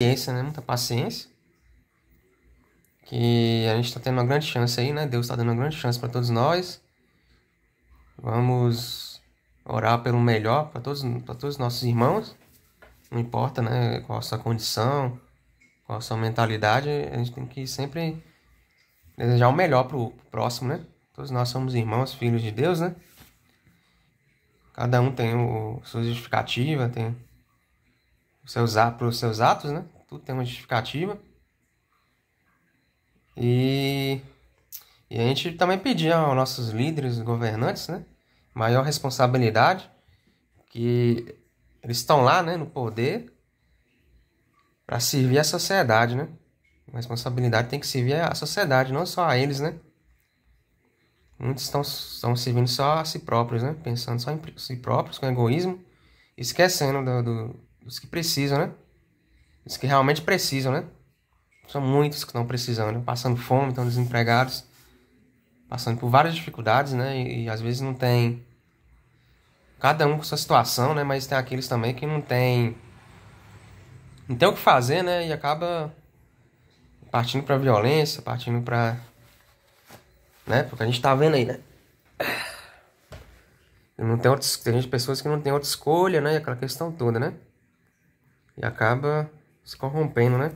paciência, né? Muita paciência. Que a gente está tendo uma grande chance aí, né? Deus está dando uma grande chance para todos nós. Vamos orar pelo melhor para todos, para todos os nossos irmãos. Não importa, né? Qual a sua condição, qual a sua mentalidade, a gente tem que sempre desejar o melhor para o próximo, né? Todos nós somos irmãos, filhos de Deus, né? Cada um tem o, sua justificativa, tem seus, para os seus atos, né? Tudo tem uma justificativa. E, e a gente também pedia aos nossos líderes, governantes, né? Maior responsabilidade, que eles estão lá, né? No poder, para servir a sociedade, né? A responsabilidade tem que servir a sociedade, não só a eles, né? Muitos estão, estão servindo só a si próprios, né? Pensando só em si próprios, com egoísmo, esquecendo do, do os que precisam, né? Os que realmente precisam, né? São muitos que estão precisando, né? passando fome, estão desempregados, passando por várias dificuldades, né? E, e às vezes não tem. Cada um com sua situação, né? Mas tem aqueles também que não tem. Não tem o que fazer, né? E acaba partindo pra violência, partindo pra. Né? Porque a gente tá vendo aí, né? Não tem outras, tem gente, pessoas que não tem outra escolha, né? Aquela questão toda, né? e acaba se corrompendo, né?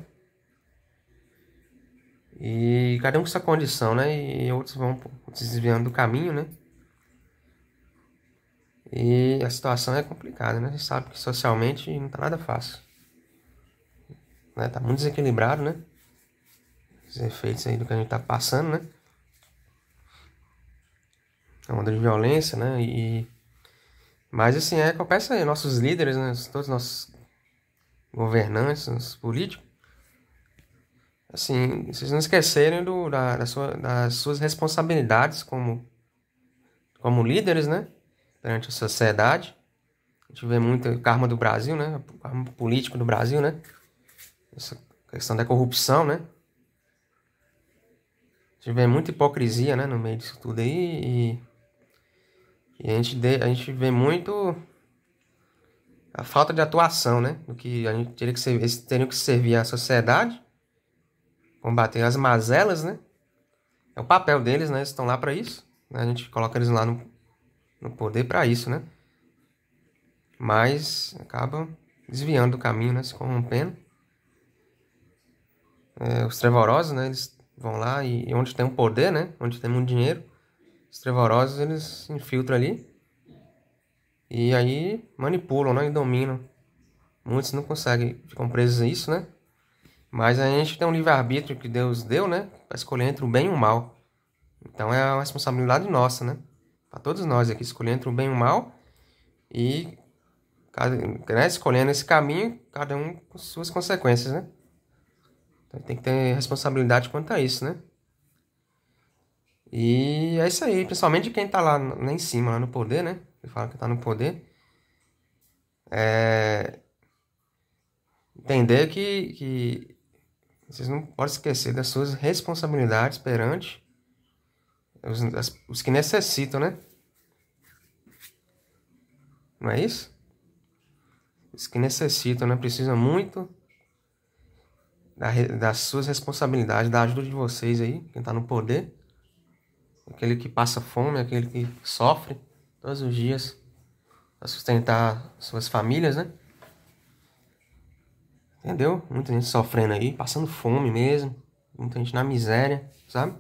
E cada um com sua condição, né? E outros vão desviando do caminho, né? E a situação é complicada, né? A gente sabe que socialmente não tá nada fácil. Né? Tá muito desequilibrado, né? Os efeitos aí do que a gente tá passando, né? É uma de violência, né? E... Mas assim, é, começa aí, nossos líderes, né? Todos os nossos governantes, políticos, assim, vocês não esquecerem do, da, da sua, das suas responsabilidades como, como líderes, né? Perante a sociedade. A gente vê muito karma do Brasil, né? O karma político do Brasil, né? Essa questão da corrupção, né? A gente vê muita hipocrisia, né? No meio disso tudo aí. E, e a, gente de, a gente vê muito a falta de atuação, né? Do que a gente teria que servir, eles teriam que servir à sociedade, combater as mazelas, né? É o papel deles, né? Eles estão lá para isso. Né? A gente coloca eles lá no, no poder para isso, né? Mas acabam desviando do caminho, né? Se corrompendo. É, os trevorosos, né? Eles vão lá e, e onde tem um poder, né? Onde tem muito um dinheiro, os trevorosos eles infiltram ali e aí manipulam, né? E dominam. Muitos não conseguem, ficam presos a isso, né? Mas a gente tem um livre-arbítrio que Deus deu, né? Para escolher entre o bem e o mal. Então é uma responsabilidade nossa, né? Para todos nós aqui, escolher entre o bem e o mal. E né, escolhendo esse caminho, cada um com suas consequências, né? Então tem que ter responsabilidade quanto a isso, né? E é isso aí, principalmente quem tá lá, lá em cima, lá no poder, né? Ele fala que está no poder. É... Entender que, que vocês não podem esquecer das suas responsabilidades perante os, as, os que necessitam, né? Não é isso? Os que necessitam, né? Precisam muito das suas responsabilidades, da ajuda de vocês aí, quem está no poder, aquele que passa fome, aquele que sofre todos os dias para sustentar suas famílias, né? Entendeu? Muita gente sofrendo aí, passando fome mesmo, muita gente na miséria, sabe?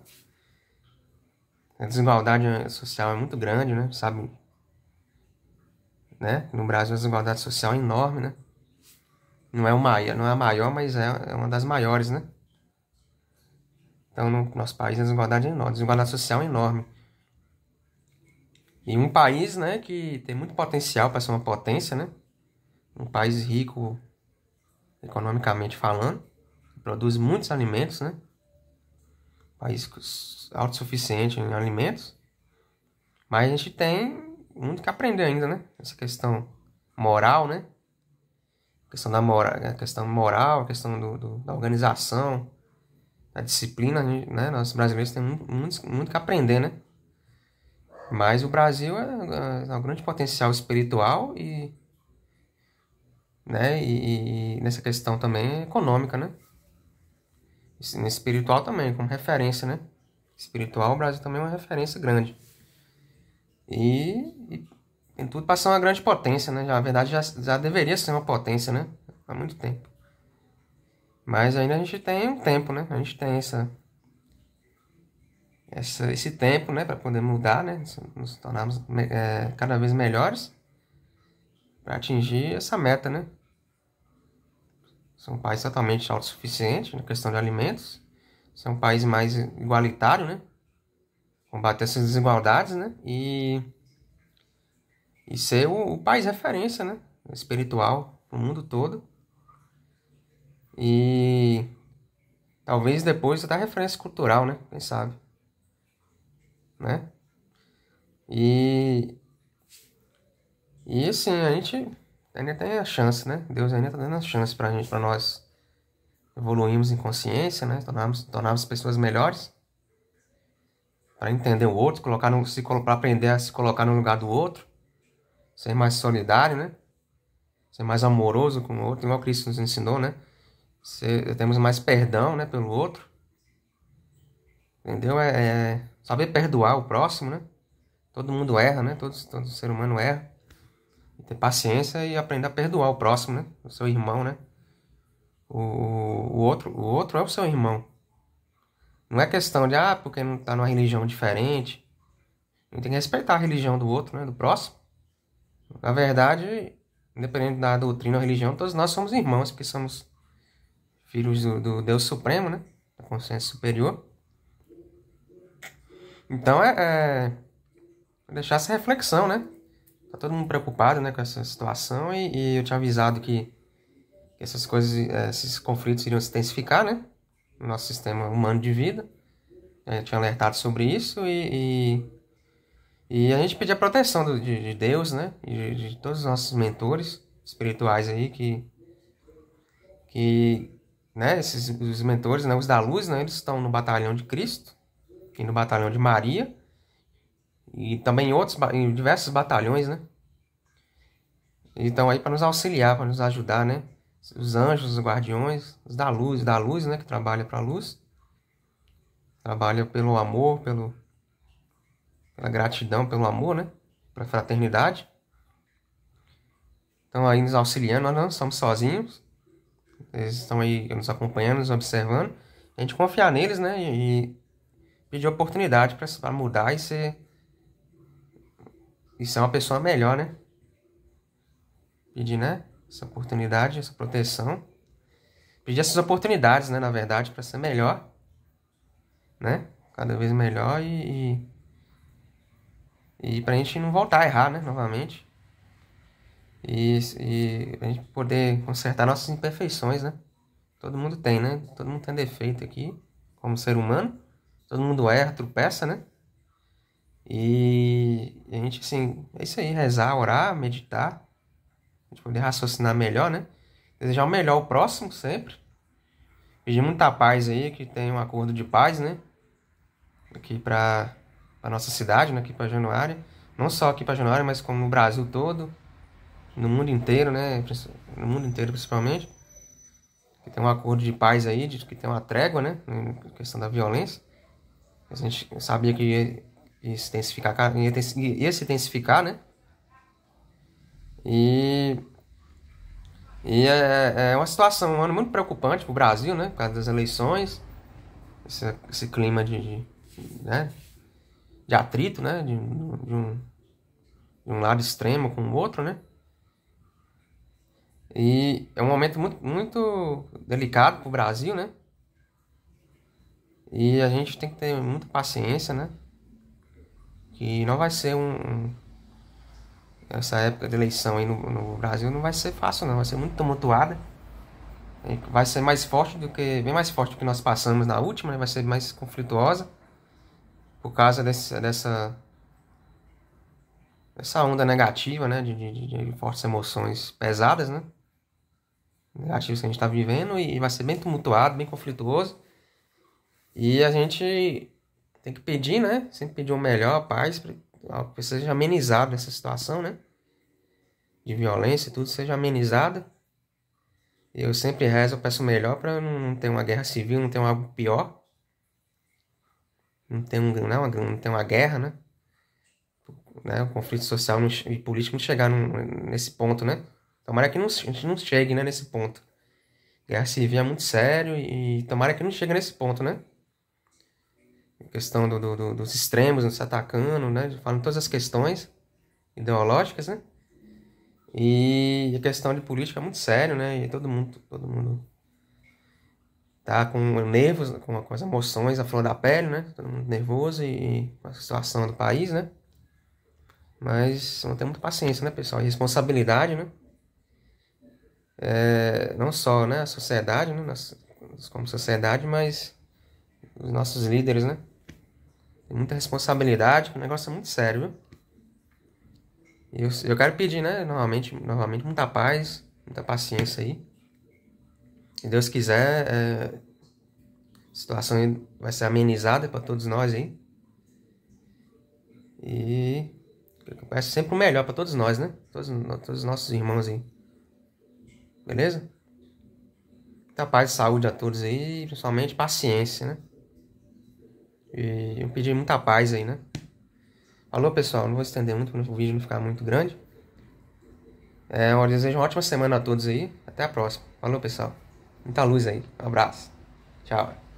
A desigualdade social é muito grande, né? Sabe? Né? No Brasil a desigualdade social é enorme, né? Não é, uma, não é a maior, mas é, é uma das maiores, né? Então, no nosso país, a desigualdade é enorme. A desigualdade social é enorme. E um país, né, que tem muito potencial para ser uma potência, né? Um país rico economicamente falando, produz muitos alimentos, né? Um país autossuficiente em alimentos. Mas a gente tem muito que aprender ainda, né? Essa questão moral, né? A questão da moral, a questão moral, a questão do, do da organização, da disciplina, né? Nós brasileiros temos muito, muito, muito que aprender, né? Mas o Brasil é, é, é um grande potencial espiritual e, né, e, e nessa questão também econômica, né? Espiritual também, como referência, né? Espiritual, o Brasil também é uma referência grande. E, e tem tudo para ser uma grande potência, né? Já, na verdade, já, já deveria ser uma potência, né? Há muito tempo. Mas ainda a gente tem um tempo, né? A gente tem essa essa, esse tempo, né, para poder mudar, né, nos tornarmos é, cada vez melhores para atingir essa meta, né. São um país totalmente autossuficiente na questão de alimentos, são um país mais igualitário, né, combater essas desigualdades, né, e, e ser o, o país referência, né, espiritual para o mundo todo. E talvez depois da referência cultural, né? Quem sabe? né? E, e assim, a gente ainda tem a chance, né? Deus ainda está dando a chance para a gente, para nós evoluirmos em consciência, né? Tornarmos, tornarmos pessoas melhores para entender o outro, colocar no, se para aprender a se colocar no lugar do outro, ser mais solidário, né? Ser mais amoroso com o outro, igual Cristo nos ensinou, né? Ser, temos mais perdão, né, pelo outro. Entendeu? é, é Saber perdoar o próximo, né? Todo mundo erra, né? Todo, todo ser humano erra. E ter paciência e aprender a perdoar o próximo, né? O seu irmão, né? O, o, outro, o outro é o seu irmão. Não é questão de, ah, porque não tá numa religião diferente. Não tem que respeitar a religião do outro, né? Do próximo. Na verdade, independente da doutrina ou religião, todos nós somos irmãos, porque somos filhos do, do Deus Supremo, né? Da consciência superior. Então é, é deixar essa reflexão, né? Tá todo mundo preocupado né, com essa situação e, e eu tinha avisado que essas coisas, é, esses conflitos iriam se intensificar, né? No nosso sistema humano de vida. Eu tinha alertado sobre isso e, e, e a gente pedia proteção do, de, de, Deus, né? E de, de, todos os nossos mentores espirituais aí que, que né, esses, os mentores, né, os da luz, né, eles estão no batalhão de Cristo, aqui no batalhão de Maria e também em outros em diversos batalhões, né? Então aí para nos auxiliar, para nos ajudar, né? Os anjos, os guardiões, os da luz, da luz, né, que trabalha para a luz. Trabalha pelo amor, pelo pela gratidão, pelo amor, né? Para fraternidade. Então aí nos auxiliando, nós não estamos sozinhos. Eles estão aí nos acompanhando, nos observando. A gente confiar neles, né? E pedir oportunidade para mudar e ser. E ser uma pessoa melhor, né? Pedir, né? Essa oportunidade, essa proteção. Pedir essas oportunidades, né? Na verdade, para ser melhor. Né? Cada vez melhor e. E, e a gente não voltar a errar, né? Novamente. E, e a gente poder consertar nossas imperfeições, né? Todo mundo tem, né? Todo mundo tem defeito aqui, como ser humano todo mundo erra, é tropeça, né? E a gente, assim, é isso aí, rezar, orar, meditar, a gente poder raciocinar melhor, né? Desejar o melhor ao próximo sempre. Pedir muita paz aí, que tem um acordo de paz, né? Aqui para a nossa cidade, né? aqui para Januária. Não só aqui para Januária, mas como no Brasil todo, no mundo inteiro, né? No mundo inteiro principalmente. Que tem um acordo de paz aí, de que tem uma trégua, né? Na questão da violência a gente sabia que ia, ia se intensificar, ia, ia se intensificar, né? E, e é, é, é uma situação, um ano muito preocupante para o Brasil, né? Por causa das eleições, esse, esse clima de, de, né? de atrito, né? De, de, um, de um lado extremo com o outro, né? E é um momento muito, muito delicado para o Brasil, né? E a gente tem que ter muita paciência, né? Que não vai ser um. essa época de eleição aí no, no, Brasil não vai ser fácil, não. Vai ser muito tumultuada. Vai ser mais forte do que. Bem mais forte do que nós passamos na última, né? Vai ser mais conflituosa. Por causa desse, dessa. Essa onda negativa, né? De, de, de fortes emoções pesadas, né? Negativas que a gente está vivendo. E vai ser bem tumultuado, bem conflituoso. E a gente tem que pedir, né? Sempre pedir o melhor, a paz, para que seja amenizada essa situação, né? De violência e tudo seja amenizada. Eu sempre rezo, eu peço o melhor para não ter uma guerra civil, não ter algo pior. Não ter, um, não, né, não ter uma guerra, né? né? O conflito social e político não chegar num, nesse ponto, né? Tomara que não, a gente não chegue né, nesse ponto. Guerra civil é muito sério e tomara que não chegue nesse ponto, né? questão do, do, dos extremos nos atacando, né? Falam todas as questões ideológicas, né? E a questão de política é muito sério, né? E todo mundo, todo mundo tá com nervos, com, com as emoções à flor da pele, né? Todo mundo nervoso e, e com a situação do país, né? Mas não tem muita paciência, né, pessoal? E responsabilidade, né? É, não só, né, a sociedade, né? Nós, como sociedade, mas os nossos líderes, né? Tem muita responsabilidade, o negócio é muito sério, E Eu, eu quero pedir, né, novamente, novamente, muita paz, muita paciência aí. Se Deus quiser, é, a situação vai ser amenizada para todos nós aí. E eu peço sempre o melhor para todos nós, né? Todos, todos os nossos irmãos aí. Beleza? Muita paz e saúde a todos aí, principalmente paciência, né? E eu pedi muita paz aí, né? Alô, pessoal, não vou estender muito para o vídeo não ficar muito grande. É, eu desejo uma ótima semana a todos aí. Até a próxima. Falou, pessoal. Muita luz aí. Um abraço. Tchau.